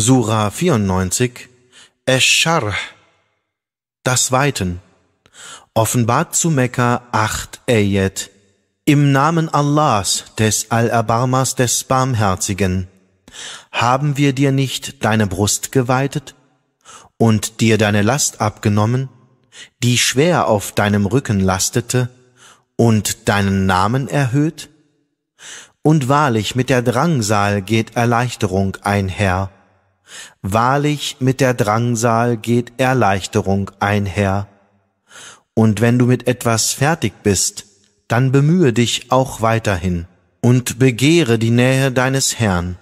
Surah 94, Escharh, das Weiten, offenbart zu Mekka 8 Ayat, im Namen Allahs, des Allerbarmers, des Barmherzigen, haben wir dir nicht deine Brust geweitet und dir deine Last abgenommen, die schwer auf deinem Rücken lastete, und deinen Namen erhöht? Und wahrlich mit der Drangsal geht Erleichterung einher, Wahrlich mit der Drangsal geht Erleichterung einher. Und wenn du mit etwas fertig bist, dann bemühe dich auch weiterhin und begehre die Nähe deines Herrn.